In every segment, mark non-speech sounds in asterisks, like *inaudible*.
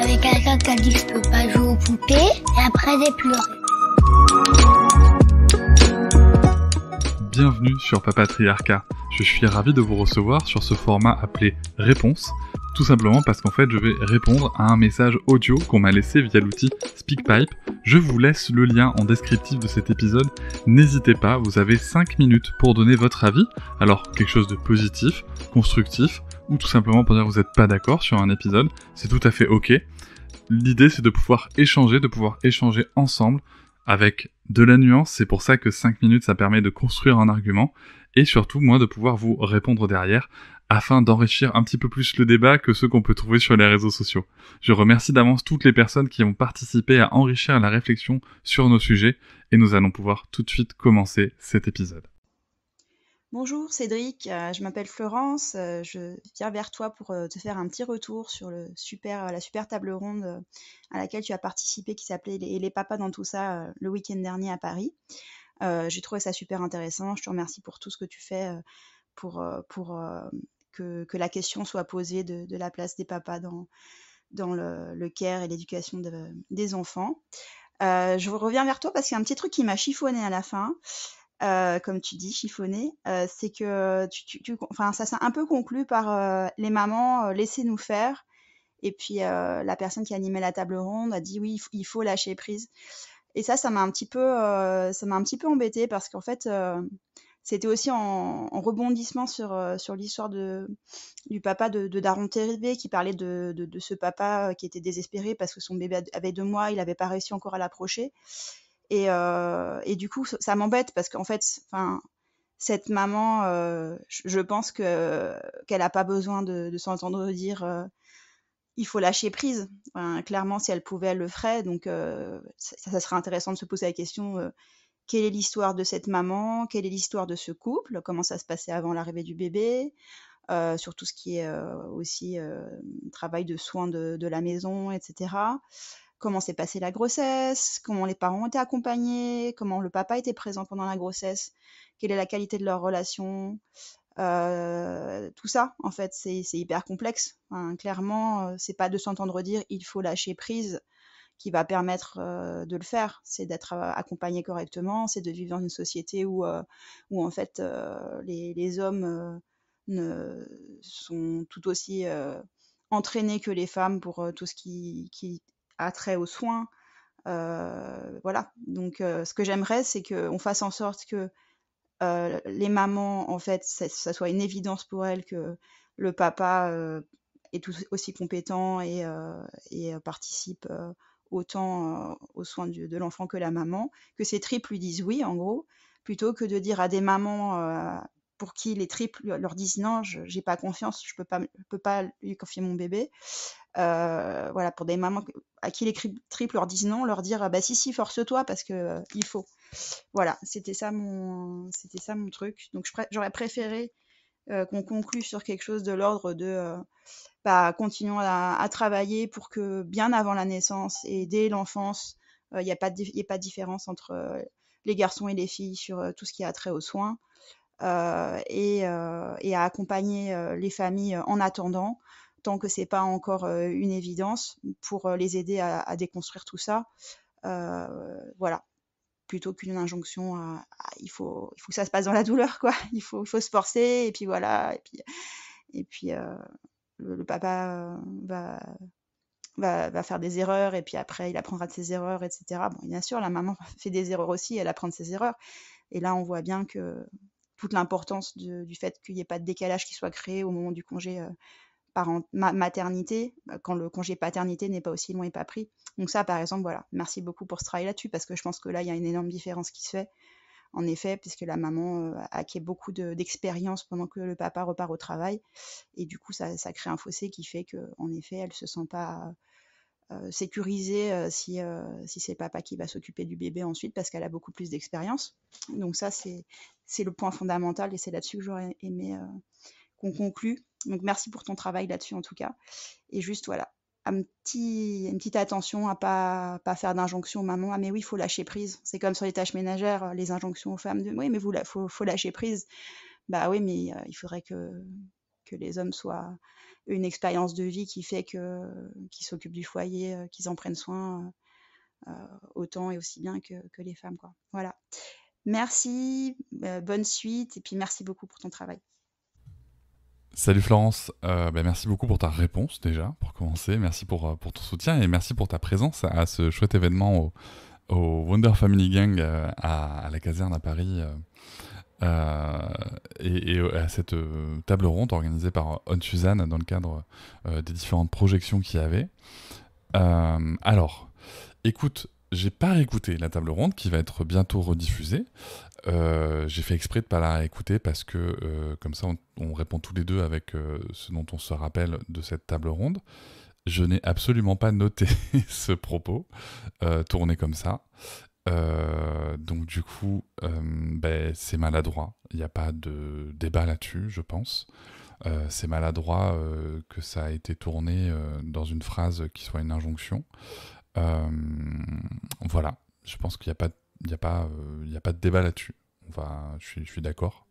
Avec quelqu'un qui a dit je peux pas jouer aux poupées et après j'ai pleuré. Bienvenue sur Papatriarcat. Je suis ravi de vous recevoir sur ce format appelé Réponse, tout simplement parce qu'en fait je vais répondre à un message audio qu'on m'a laissé via l'outil SpeakPipe. Je vous laisse le lien en descriptif de cet épisode. N'hésitez pas, vous avez 5 minutes pour donner votre avis. Alors quelque chose de positif, constructif, ou tout simplement pour dire que vous n'êtes pas d'accord sur un épisode, c'est tout à fait ok. L'idée c'est de pouvoir échanger, de pouvoir échanger ensemble avec de la nuance, c'est pour ça que 5 minutes ça permet de construire un argument et surtout moi de pouvoir vous répondre derrière afin d'enrichir un petit peu plus le débat que ceux qu'on peut trouver sur les réseaux sociaux. Je remercie d'avance toutes les personnes qui ont participé à enrichir la réflexion sur nos sujets et nous allons pouvoir tout de suite commencer cet épisode. Bonjour Cédric, euh, je m'appelle Florence, euh, je viens vers toi pour euh, te faire un petit retour sur la super table ronde à laquelle tu as participé qui s'appelait les, papas dans tout ça le week-end dernier à Paris. J'ai trouvé ça super intéressant, je te remercie pour tout ce que tu fais pour, que, la question soit posée de, la place des papas dans, le, care et l'éducation des enfants. je reviens vers toi parce qu'il y a un petit truc qui m'a chiffonné à la fin. Euh, comme tu dis, chiffonné, euh, c'est que tu, tu, enfin, ça s'est un peu conclu par euh, les mamans, laissez-nous faire. Et puis la personne qui animait la table ronde a dit oui, il, faut lâcher prise. Et ça, ça m'a un petit peu, ça m'a un petit peu embêté parce qu'en fait, c'était aussi en, rebondissement sur, sur l'histoire de, du papa de, de Daron Terribé qui parlait de, de, de, ce papa qui était désespéré parce que son bébé avait deux mois, il avait pas réussi encore à l'approcher. Euh, et, du coup, ça m'embête parce qu'en fait, cette maman, euh, je pense qu'elle n'a pas besoin de, s'entendre dire euh, il faut lâcher prise. clairement, si elle pouvait, elle le ferait. Donc, ça, serait intéressant de se poser la question quelle est l'histoire de cette maman Quelle est l'histoire de ce couple Comment ça se passait avant l'arrivée du bébé Sur tout ce qui est aussi travail de soins de, la maison, etc comment s'est passée la grossesse, comment les parents ont été accompagnés, comment le papa était présent pendant la grossesse, quelle est la qualité de leur relation, euh, tout ça, en fait, c'est hyper complexe. Hein. Clairement, euh, c'est pas de s'entendre dire il faut lâcher prise qui va permettre euh, de le faire. C'est d'être accompagné correctement, c'est de vivre dans une société où, où en fait, les, hommes ne sont tout aussi entraînés que les femmes pour tout ce qui, qui a trait aux soins. Euh, voilà. Donc, euh, ce que j'aimerais, c'est qu'on fasse en sorte que euh, les mamans, en fait, ça, soit une évidence pour elles que le papa est tout aussi compétent et, participe autant aux soins de l'enfant que la maman, que ces triples lui disent oui, en gros, plutôt que de dire à des mamans pour qui les triples leur disent non, je n'ai pas confiance, je peux pas, peux pas lui confier mon bébé. Euh, voilà, pour des mamans à qui les triples leur disent non, leur dire ah bah si si force-toi parce que euh, il faut. Voilà, c'était ça mon c'était ça mon truc. Donc j'aurais préféré euh, qu'on conclue sur quelque chose de l'ordre de bah, continuons à, travailler pour que bien avant la naissance et dès l'enfance, il n'y a pas de, y a pas différence entre les garçons et les filles sur tout ce qui a trait aux soins. Et, et, à accompagner les familles en attendant, tant que c'est pas encore euh, une évidence, pour euh, les aider à, déconstruire tout ça. Euh, voilà, plutôt qu'une injonction il, faut, il faut que ça se passe dans la douleur, quoi. *laughs* Il faut, faut se forcer, et puis voilà. Et puis, et puis le, papa va, va, va, faire des erreurs, et puis après, il apprendra de ses erreurs, etc. Bon, bien sûr, la maman *laughs* fait des erreurs aussi, elle apprend de ses erreurs. Et là, on voit bien que toute l'importance du fait qu'il n'y ait pas de décalage qui soit créé au moment du congé maternité bah, quand le congé paternité n'est pas aussi loin et pas pris. Donc ça, par exemple, voilà, merci beaucoup pour ce travail là-dessus parce que je pense que là, il y a une énorme différence qui se fait. En effet, puisque la maman a euh, acquis beaucoup d'expérience pendant que le papa repart au travail. Et du coup, ça, ça crée un fossé qui fait que, en effet, elle ne se sent pas euh, sécurisée euh, si, si c'est papa qui va s'occuper du bébé ensuite parce qu'elle a beaucoup plus d'expérience. Donc ça, c'est le point fondamental et c'est là-dessus que j'aurais aimé on conclut. Donc merci pour ton travail là-dessus en tout cas. Et juste voilà, un petit, une petite attention à pas pas faire d'injonction aux mamans. Ah mais oui, il faut lâcher prise. C'est comme sur les tâches ménagères, les injonctions aux femmes de oui mais vous la, faut, lâcher prise. Bah oui mais euh, il faudrait que que les hommes soient une expérience de vie qui fait que qu'ils s'occupent du foyer, euh, qu'ils en prennent soin euh, autant et aussi bien que, les femmes quoi. Voilà. Merci, bonne suite et puis merci beaucoup pour ton travail. Salut Florence, euh, bah, merci beaucoup pour ta réponse déjà, pour commencer. Merci pour, euh, pour ton soutien et merci pour ta présence à ce chouette événement au, Wonder Family Gang euh, à, la caserne à Paris et, à cette table ronde organisée par On Suzanne dans le cadre des différentes projections qu'il y avait. alors, écoute, j'ai pas écouté la table ronde qui va être bientôt rediffusée. Euh, j'ai fait exprès de pas la écouter parce que euh, comme ça on, répond tous les deux avec euh, ce dont on se rappelle de cette table ronde. Je n'ai absolument pas noté *laughs* ce propos tourné comme ça. donc du coup, ben, c'est maladroit. Il n'y a pas de débat là-dessus, je pense. c'est maladroit que ça a été tourné dans une phrase qui soit une injonction. voilà, je pense qu'il n'y a pas de il n'y a, pas, euh, a pas de débat là-dessus. Enfin, je suis, suis d'accord.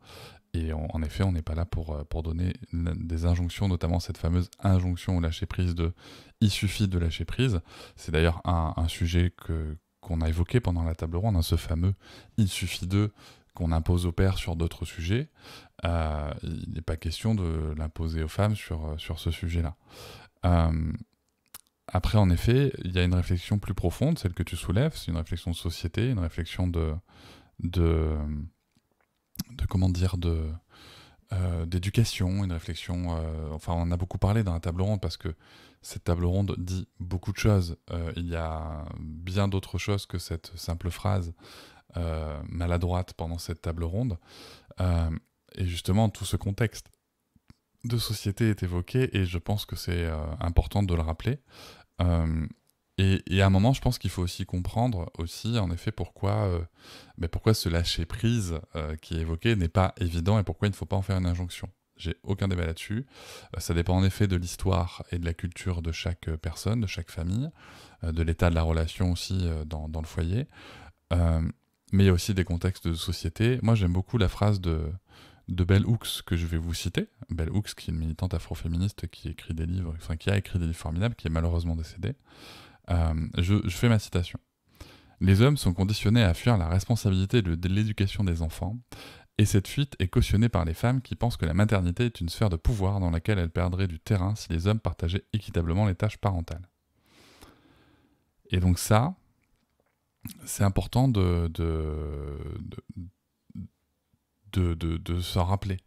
Et en effet, on n'est pas là pour, euh, pour donner des injonctions, notamment cette fameuse injonction au lâcher prise de il suffit de lâcher prise. C'est d'ailleurs un, sujet que, qu'on a évoqué pendant la table ronde, hein, ce fameux il suffit de qu'on impose aux pères sur d'autres sujets. Euh, il n'est pas question de l'imposer aux femmes sur, sur ce sujet-là. Après, en effet, il y a une réflexion plus profonde, celle que tu soulèves, c'est une réflexion de société, une réflexion de, de, comment dire, de euh, d'éducation, une réflexion. Euh, enfin, on en a beaucoup parlé dans la table ronde parce que cette table ronde dit beaucoup de choses. Euh, il y a bien d'autres choses que cette simple phrase maladroite pendant cette table ronde. et justement, tout ce contexte de société est évoqué et je pense que c'est euh, important de le rappeler. Euh, et, à un moment, je pense qu'il faut aussi comprendre aussi, en effet, pourquoi, euh, mais pourquoi ce lâcher prise qui est évoqué n'est pas évident et pourquoi il ne faut pas en faire une injonction. J'ai aucun débat là-dessus. ça dépend en effet de l'histoire et de la culture de chaque personne, de chaque famille, de l'état de la relation aussi dans, dans, le foyer. mais il y a aussi des contextes de société. Moi, j'aime beaucoup la phrase de, de Belle Hooks que je vais vous citer. Belle Hooks, qui est une militante afroféministe qui écrit des livres, enfin qui a écrit des livres formidables, qui est malheureusement décédée. Euh, je, fais ma citation. Les hommes sont conditionnés à fuir la responsabilité de l'éducation des enfants, et cette fuite est cautionnée par les femmes qui pensent que la maternité est une sphère de pouvoir dans laquelle elles perdraient du terrain si les hommes partageaient équitablement les tâches parentales. Et donc ça, c'est important de, de, se rappeler,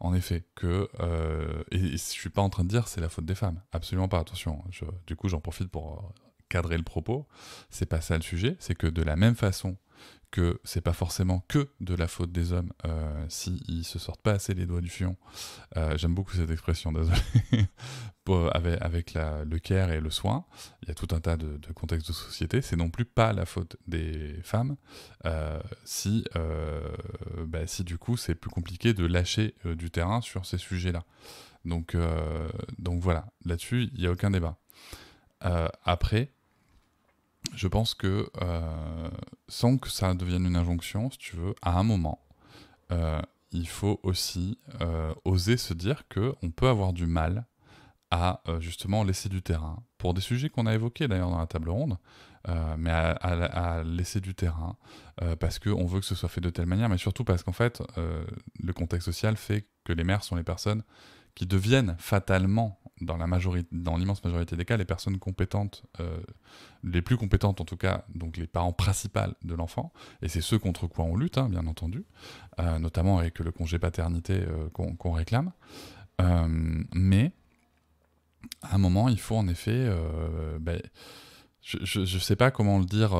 en effet, que, euh, et, je suis pas en train de dire c'est la faute des femmes, absolument pas, attention, hein, du coup j'en profite pour euh, cadrer le propos, c'est pas ça le sujet, c'est que de la même façon que c'est pas forcément que de la faute des hommes euh, s'ils se sortent pas assez les doigts du fion. Euh, j'aime beaucoup cette expression, *laughs* désolé. avec, le care et le soin, il y a tout un tas de, contextes de société. C'est non plus pas la faute des femmes euh, si, euh, bah, si du coup c'est plus compliqué de lâcher du terrain sur ces sujets-là. Donc, donc voilà, là-dessus, il n'y a aucun débat. après, je pense que euh, sans que ça devienne une injonction, si tu veux, à un moment, euh, il faut aussi euh, oser se dire qu'on peut avoir du mal à justement laisser du terrain pour des sujets qu'on a évoqués d'ailleurs dans la table ronde, mais à, laisser du terrain parce qu'on veut que ce soit fait de telle manière, mais surtout parce qu'en fait, le contexte social fait que les maires sont les personnes qui deviennent fatalement dans la majorité, dans l'immense majorité des cas, les personnes compétentes, euh, les plus compétentes en tout cas, donc les parents principaux de l'enfant, et c'est ceux contre quoi on lutte, hein, bien entendu, euh, notamment avec le congé paternité euh, qu'on réclame. mais à un moment, il faut en effet, ben, je ne sais pas comment le dire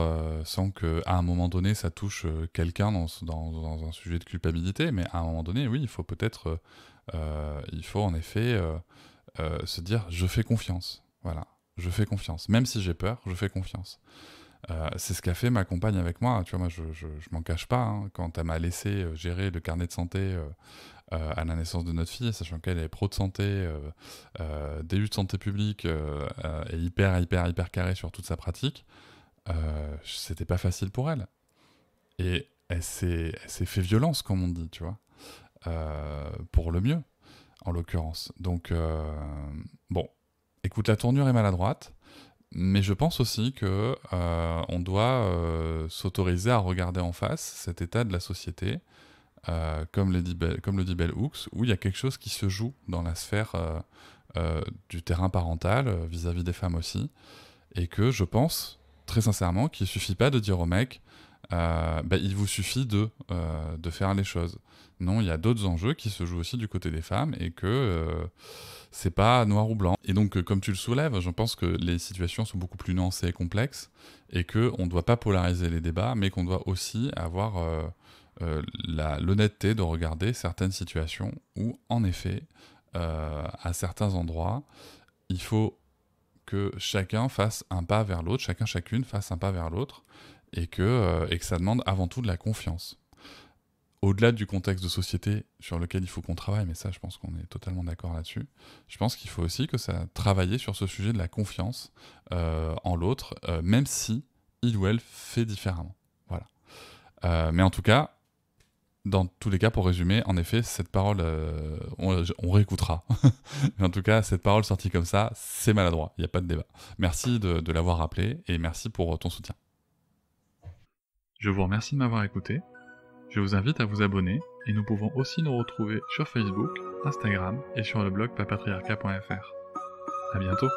sans que, à un moment donné, ça touche quelqu'un dans, dans, un sujet de culpabilité, mais à un moment donné, oui, il faut peut-être, il faut en effet euh, se dire je fais confiance. Voilà, je fais confiance. Même si j'ai peur, je fais confiance. Euh, c'est ce qu'a fait ma compagne avec moi. Tu vois, moi, je, je, je m'en cache pas. Hein. Quand elle m'a laissé euh, gérer le carnet de santé à la naissance de notre fille, sachant qu'elle est pro de santé, DU de santé publique, et hyper, hyper, hyper carré sur toute sa pratique, c'était pas facile pour elle. Et elle s'est fait violence, comme on dit, tu vois, pour le mieux en l'occurrence. Donc, euh, bon, écoute, la tournure est maladroite, mais je pense aussi que euh, on doit euh, s'autoriser à regarder en face cet état de la société, comme, comme, le dit Bell Hooks, où il y a quelque chose qui se joue dans la sphère du terrain parental, vis-à-vis des femmes aussi, et que je pense, très sincèrement, qu'il suffit pas de dire au mec euh, bah, il vous suffit euh, de, faire les choses. Non, il y a d'autres enjeux qui se jouent aussi du côté des femmes et que euh, c'est pas noir ou blanc. Et donc, comme tu le soulèves, je pense que les situations sont beaucoup plus nuancées et complexes et qu'on ne doit pas polariser les débats, mais qu'on doit aussi avoir l'honnêteté de regarder certaines situations où, en effet, à certains endroits, il faut que chacun fasse un pas vers l'autre, chacun chacune fasse un pas vers l'autre et que, euh, et que ça demande avant tout de la confiance. Au-delà du contexte de société sur lequel il faut qu'on travaille, mais ça je pense qu'on est totalement d'accord là-dessus, je pense qu'il faut aussi que ça travailler sur ce sujet de la confiance euh, en l'autre, euh, même si il ou elle fait différemment. Voilà. mais en tout cas, dans tous les cas, pour résumer, en effet, cette parole, on, réécoutera. *laughs* en tout cas, cette parole sortie comme ça, c'est maladroit, il n'y a pas de débat. Merci de, de l'avoir rappelé et merci pour ton soutien. Je vous remercie de m'avoir écouté. Je vous invite à vous abonner et nous pouvons aussi nous retrouver sur Facebook, Instagram et sur le blog papatriarca.fr. À bientôt.